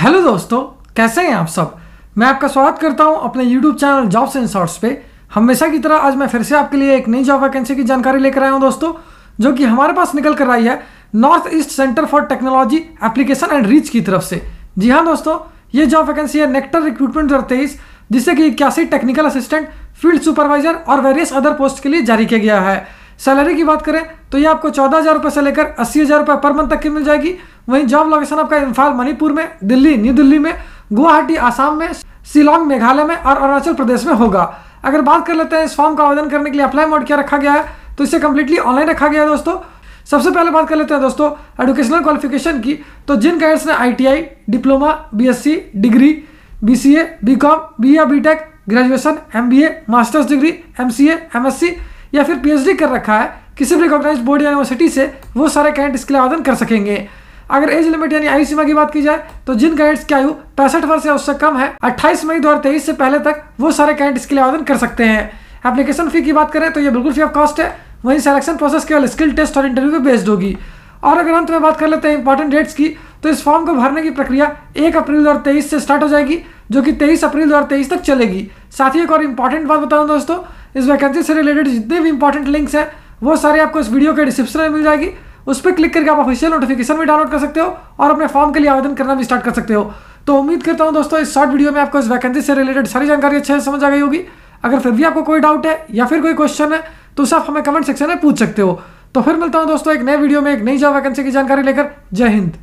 hello दोस्तों कैसे हैं आप सब मैं आपका स्वागत करता हूं अपने YouTube channel jobs and shorts पे हमेशा की तरह आज मैं फिर से आपके लिए एक नई जॉब वैकेंसी की जानकारी लेकर आया हूं दोस्तों जो कि हमारे पास निकल कर आई है North East Centre for Technology Application and Reach की तरफ से जी हाँ दोस्तों ये जॉब वैकेंसी है नेक्टर रिक्रूटमेंट और तेईस जिससे कि इक्यासी टेक्निकल असिस्टेंट फील्ड सुपरवाइजर और वेरियस अदर पोस्ट के लिए जारी किया गया है सैलरी की बात करें तो ये आपको चौदह हज़ार रुपये से लेकर अस्सी हज़ार रुपये पर मंथ तक की मिल जाएगी वहीं जॉब लोकेशन आपका इम्फाल मणिपुर में दिल्ली न्यू दिल्ली में गुवाहाटी आसाम में शिलोंग मेघालय में और अरुणाचल प्रदेश में होगा अगर बात कर लेते हैं इस फॉर्म का आवेदन करने के लिए अप्लाई मोड क्या रखा गया है तो इसे कम्प्लीटली ऑनलाइन रखा गया है दोस्तों सबसे पहले बात कर लेते हैं दोस्तों एडुकेशनल क्वालिफिकेशन की तो जिन कैडेट्स ने ITI, diploma BSc, degree BCA, BCom, या BTech, graduation MBA, masters degree MCA, MSc या फिर पीएचडी कर रखा है किसी भी रिकॉग्नाइज बोर्ड या यूनिवर्सिटी से वो सारे कैंडिडेट इसके लिए आवेदन कर सकेंगे अगर एज लिमिट यानी आयु सीमा की बात की जाए तो जिन कैंडिडेट्स की आयु पैंसठ वर्ष या उससे कम है 28 मई दो से पहले तक वो सारे कैंडिडेट के लिए आवेदन कर सकते हैं एप्लीकेशन फी की बात करें तो ये बिल्कुल फ्री ऑफ कॉस्ट है वहीं सिलेक्शन प्रोसेस केवल स्किल टेस्ट और इंटरव्यू पर बेस्ड होगी और अगर अंत में बात कर लेते हैं इंपॉर्टेंट डेट्स की तो इस फॉर्म को भरने की प्रक्रिया एक अप्रैल दो तेईस से स्टार्ट हो जाएगी जो कि तेईस अप्रैल दो तेईस तक चलेगी साथ ही एक और इंपॉर्टेंट बात बताऊँ दोस्तों इस वैकेंसी से रिलेटेड जितने भी इंपॉर्टेंट लिंक्स हैं वो सारे आपको इस वीडियो के डिस्क्रिप्शन में मिल जाएगी उस पर क्लिक करके आप ऑफिशियल नोटिफिकेशन भी डाउनलोड कर सकते हो और अपने फॉर्म के लिए आवेदन करना भी स्टार्ट कर सकते हो तो उम्मीद करता हूँ दोस्तों इस शॉर्ट वीडियो में आपको इस वैकेंसी से रिलेटेड सारी जानकारी अच्छे से समझ आ गई होगी अगर फिर भी आपको कोई डाउट है या फिर कोई क्वेश्चन है तो उसे आप हमें कमेंट सेक्शन में पूछ सकते हो तो फिर मिलता हूँ दोस्तों एक नए वीडियो में एक नई जॉब वैकेंसी की जानकारी लेकर जय हिंद